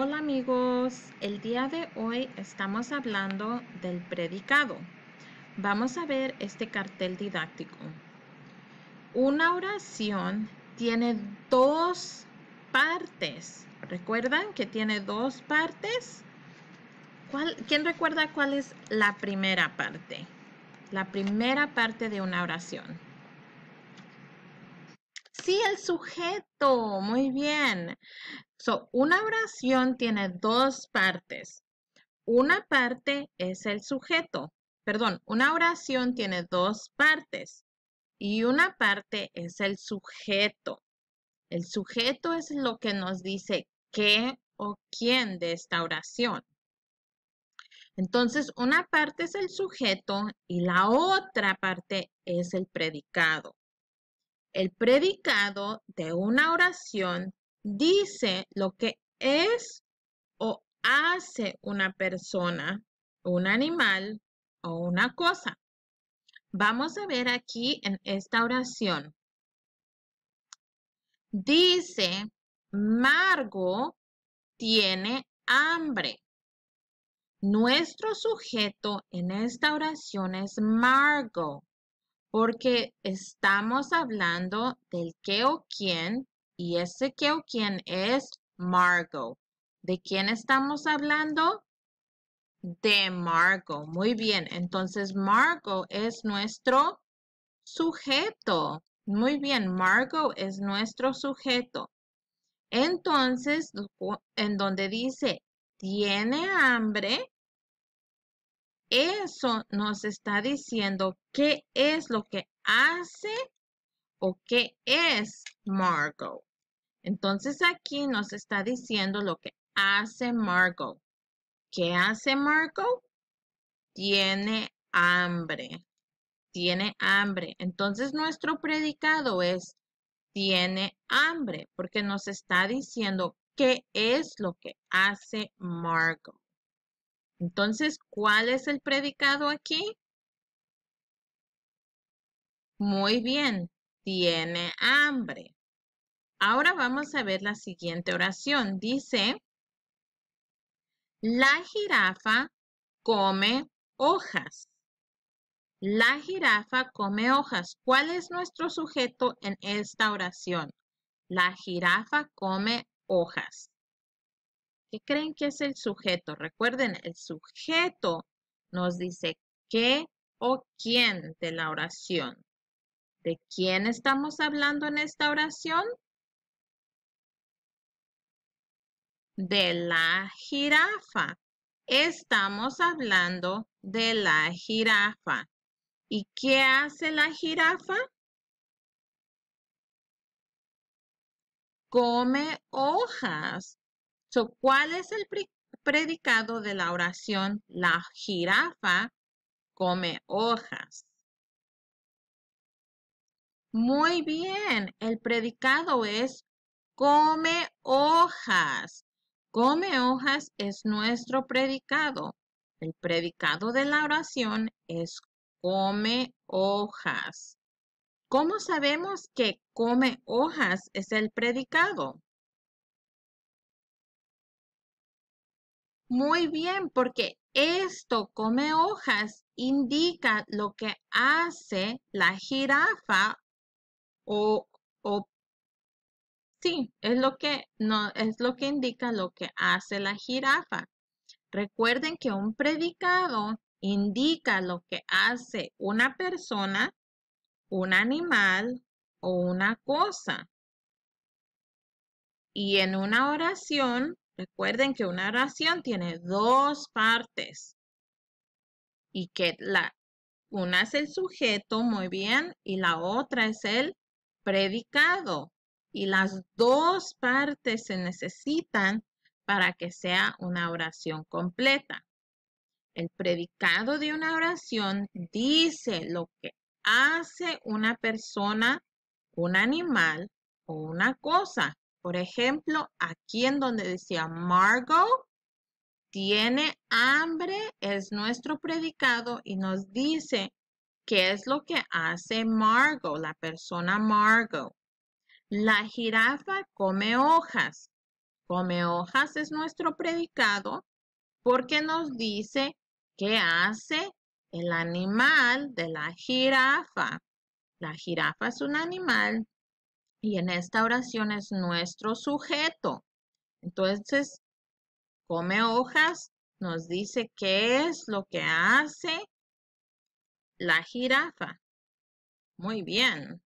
Hola amigos, el día de hoy estamos hablando del predicado. Vamos a ver este cartel didáctico. Una oración tiene dos partes. ¿Recuerdan que tiene dos partes? ¿Quién recuerda cuál es la primera parte? La primera parte de una oración. Sí, el sujeto. Muy bien. So, una oración tiene dos partes. Una parte es el sujeto. Perdón, una oración tiene dos partes y una parte es el sujeto. El sujeto es lo que nos dice qué o quién de esta oración. Entonces, una parte es el sujeto y la otra parte es el predicado. El predicado de una oración dice lo que es o hace una persona, un animal o una cosa. Vamos a ver aquí en esta oración. Dice, Margo tiene hambre. Nuestro sujeto en esta oración es Margo, porque estamos hablando del qué o quién y ese o ¿quién es? Margot. ¿De quién estamos hablando? De Margot. Muy bien. Entonces, Margot es nuestro sujeto. Muy bien. Margot es nuestro sujeto. Entonces, en donde dice, tiene hambre, eso nos está diciendo qué es lo que hace o qué es Margot. Entonces aquí nos está diciendo lo que hace Margot. ¿Qué hace Margot? Tiene hambre. Tiene hambre. Entonces nuestro predicado es tiene hambre porque nos está diciendo qué es lo que hace Margot. Entonces, ¿cuál es el predicado aquí? Muy bien, tiene hambre. Ahora vamos a ver la siguiente oración. Dice, la jirafa come hojas. La jirafa come hojas. ¿Cuál es nuestro sujeto en esta oración? La jirafa come hojas. ¿Qué creen que es el sujeto? Recuerden, el sujeto nos dice qué o quién de la oración. ¿De quién estamos hablando en esta oración? de la jirafa. Estamos hablando de la jirafa. ¿Y qué hace la jirafa? Come hojas. ¿Cuál es el predicado de la oración? La jirafa come hojas. Muy bien, el predicado es come hojas. Come hojas es nuestro predicado. El predicado de la oración es come hojas. ¿Cómo sabemos que come hojas es el predicado? Muy bien, porque esto come hojas indica lo que hace la jirafa o, o Sí, es lo que, es lo que indica lo que hace la jirafa. Recuerden que un predicado indica lo que hace una persona, un animal o una cosa. Y en una oración, recuerden que una oración tiene dos partes y que una es el sujeto, muy bien, y la otra es el predicado. Y las dos partes se necesitan para que sea una oración completa. El predicado de una oración dice lo que hace una persona, un animal o una cosa. Por ejemplo, aquí en donde decía Margot tiene hambre es nuestro predicado y nos dice qué es lo que hace Margot, la persona Margot. La jirafa come hojas. Come hojas es nuestro predicado porque nos dice qué hace el animal de la jirafa. La jirafa es un animal y en esta oración es nuestro sujeto. Entonces, come hojas nos dice qué es lo que hace la jirafa. Muy bien.